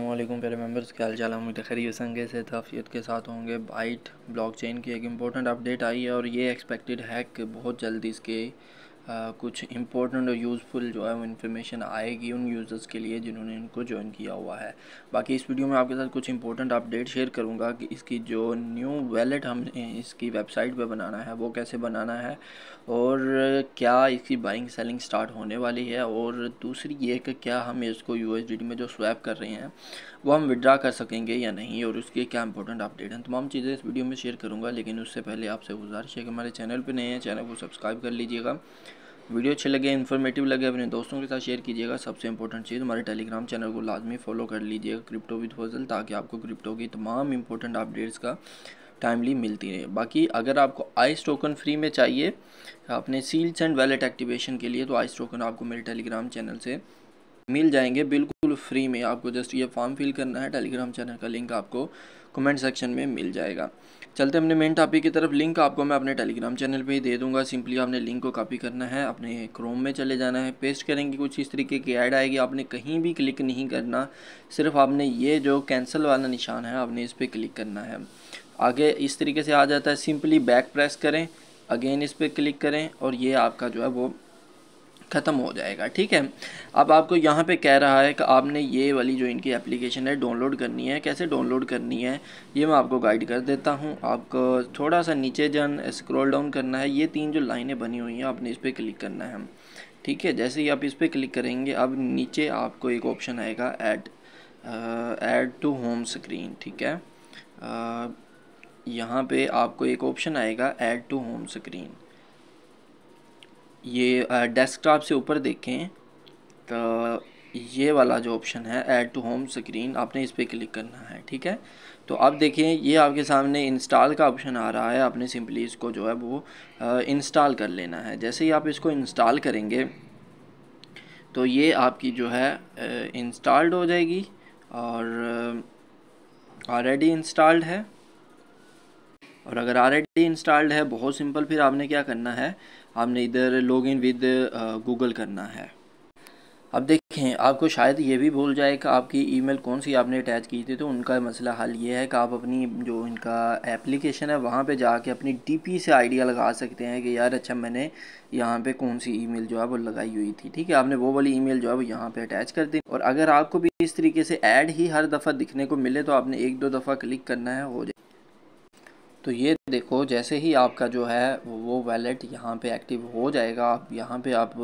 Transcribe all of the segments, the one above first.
अल्लाम पहले मेम्बर्स के हाल चाल उम्मीद खरी संगे से तफियत के साथ होंगे बाइट ब्लॉकचेन की एक इम्पोर्टेंट अपडेट आई है और ये एक्सपेक्टेड है कि बहुत जल्दी इसके कुछ इम्पोर्टेंट और यूज़फुल जो है वो इन्फॉर्मेशन आएगी उन यूज़र्स के लिए जिन्होंने इनको ज्वाइन किया हुआ है बाकी इस वीडियो में आपके साथ कुछ इंपॉर्टेंट अपडेट शेयर करूँगा कि इसकी जो न्यू वैलेट हम इसकी वेबसाइट पर बनाना है वो कैसे बनाना है और क्या इसकी बाइंग सेलिंग स्टार्ट होने वाली है और दूसरी ये कि क्या हम इसको यू में जो स्वैप कर रहे हैं वो हम विड्रा कर सकेंगे या नहीं और उसके क्या इंपॉर्टेंट अपडेट हैं तमाम चीज़ें इस वीडियो में शेयर करूँगा लेकिन उससे पहले आपसे गुजारिश है कि हमारे चैनल पर नए हैं चैनल को सब्सक्राइब कर लीजिएगा वीडियो अच्छे लगे इन्फॉर्मेटिव लगे अपने दोस्तों के साथ शेयर कीजिएगा सबसे इंपॉर्टेंट चीज़ हमारे टेलीग्राम चैनल को लाजमी फॉलो कर लीजिएगा क्रिप्टो विद फजल ताकि आपको क्रिप्टो की तमाम इंपॉर्टेंट अपडेट्स का टाइमली मिलती रहे बाकी अगर आपको आइस टोकन फ्री में चाहिए अपने सील्स एंड वैलेट एक्टिवेशन के लिए तो आइस टोकन आपको मेरे टेलीग्राम चैनल से मिल जाएंगे बिल्कुल फ्री में आपको जस्ट ये फॉर्म फिल करना है टेलीग्राम चैनल का लिंक आपको कमेंट सेक्शन में मिल जाएगा चलते अपने मेन टॉपिक की तरफ लिंक आपको मैं अपने टेलीग्राम चैनल पे ही दे दूंगा सिंपली आपने लिंक को कॉपी करना है अपने क्रोम में चले जाना है पेस्ट करेंगे कुछ इस तरीके की ऐड आएगी आपने कहीं भी क्लिक नहीं करना सिर्फ आपने ये जो कैंसिल वाला निशान है आपने इस पर क्लिक करना है आगे इस तरीके से आ जाता है सिंपली बैक प्रेस करें अगेन इस पर क्लिक करें और ये आपका जो है वो ख़त्म हो जाएगा ठीक है अब आपको यहाँ पे कह रहा है कि आपने ये वाली जो इनकी एप्लीकेशन है डाउनलोड करनी है कैसे डाउनलोड करनी है ये मैं आपको गाइड कर देता हूँ आपको थोड़ा सा नीचे जन स्क्रॉल डाउन करना है ये तीन जो लाइनें बनी हुई हैं आपने इस पर क्लिक करना है ठीक है जैसे ही आप इस पर क्लिक करेंगे अब नीचे आपको एक ऑप्शन आएगा add add to home screen ठीक है यहाँ पे आपको एक ऑप्शन आएगा ऐड टू होम स्क्रीन ये डेस्कटॉप से ऊपर देखें तो ये वाला जो ऑप्शन है ऐड टू होम स्क्रीन आपने इस पर क्लिक करना है ठीक है तो अब देखें ये आपके सामने इंस्टॉल का ऑप्शन आ रहा है आपने सिंपली इसको जो है वो इंस्टॉल कर लेना है जैसे ही आप इसको इंस्टॉल करेंगे तो ये आपकी जो है इंस्टॉल्ड हो जाएगी और ऑलरेडी इंस्टॉल्ड है और अगर आर इंस्टॉल्ड है बहुत सिंपल फिर आपने क्या करना है आपने इधर लॉग इन विद गूगल करना है अब देखें आपको शायद ये भी भूल जाए कि आपकी ईमेल कौन सी आपने अटैच की थी तो उनका मसला हल ये है कि आप अपनी जो इनका एप्लीकेशन है वहाँ पे जाके अपनी डीपी से आइडिया लगा सकते हैं कि यार अच्छा मैंने यहाँ पे कौन सी ईमेल जो है वो लगाई हुई थी ठीक है आपने वो वाली ईमेल जो है वो यहाँ पर अटैच कर दी और अगर आपको भी इस तरीके से ऐड ही हर दफ़ा दिखने को मिले तो आपने एक दो दफ़ा क्लिक करना है हो जाए तो ये देखो जैसे ही आपका जो है वो वैलेट यहाँ पे एक्टिव हो जाएगा आप यहाँ पे आप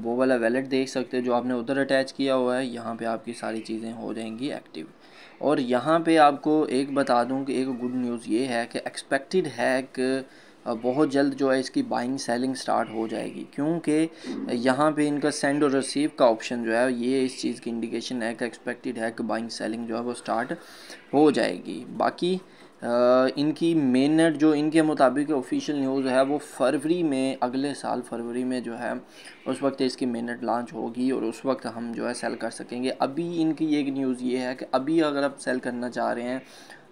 वो वाला वैलेट देख सकते हो जो आपने उधर अटैच किया हुआ है यहाँ पे आपकी सारी चीज़ें हो जाएंगी एक्टिव और यहाँ पे आपको एक बता दूँ कि एक गुड न्यूज़ ये है कि एक्सपेक्टेड है कि बहुत जल्द जो है इसकी बाइंग सेलिंग स्टार्ट हो जाएगी क्योंकि यहाँ पे इनका सेंड और रिसीव का ऑप्शन जो है ये इस चीज़ की इंडिकेशन है कि एक्सपेक्टेड है कि बाइंग सेलिंग जो है वो स्टार्ट हो जाएगी बाकी इनकी मेन नेट जो इनके मुताबिक ऑफिशियल न्यूज़ है वो फरवरी में अगले साल फरवरी में जो है उस वक्त इसकी मेन नेट लॉन्च होगी और उस वक्त हम जो है सेल कर सकेंगे अभी इनकी एक न्यूज़ ये है कि अभी अगर आप सेल करना चाह रहे हैं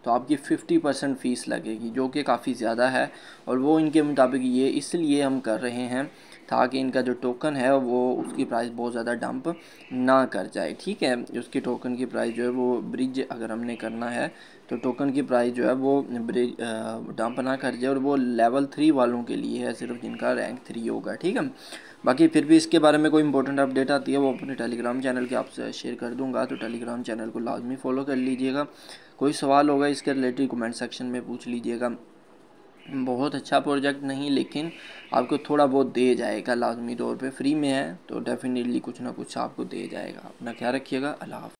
तो आपकी फ़िफ्टी परसेंट फ़ीस लगेगी जो कि काफ़ी ज़्यादा है और वो इनके मुताबिक ये इसलिए हम कर रहे हैं ताकि इनका जो टोकन है वो उसकी प्राइस बहुत ज़्यादा डंप ना कर जाए ठीक है उसकी टोकन की प्राइस जो है वो ब्रिज अगर हमने करना है तो टोकन की प्राइस जो है वो ब्रिज डंप ना कर जाए और वो लेवल थ्री वालों के लिए है सिर्फ जिनका रैंक थ्री होगा ठीक है बाकी फिर भी इसके बारे में कोई इंपॉर्टेंट अपडेट आती है वो अपने टेलीग्राम चैनल के आपसे शेयर कर दूँगा तो टेलीग्राम चैनल को लाजमी फॉलो कर लीजिएगा कोई सवाल होगा इसके रिलेटेड कमेंट सेक्शन में पूछ लीजिएगा बहुत अच्छा प्रोजेक्ट नहीं लेकिन आपको थोड़ा बहुत दे जाएगा लाजमी तौर पे फ्री में है तो डेफिनेटली कुछ ना कुछ आपको दे जाएगा अपना ख्याल रखिएगा अल्लाह